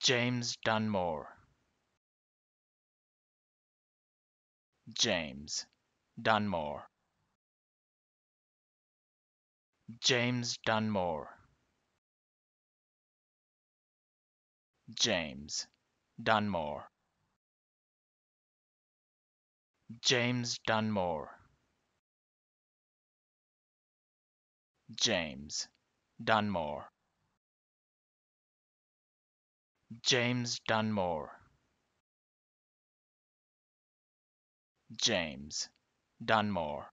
James Dunmore James Dunmore James Dunmore James Dunmore James Dunmore James Dunmore James Dunmore James Dunmore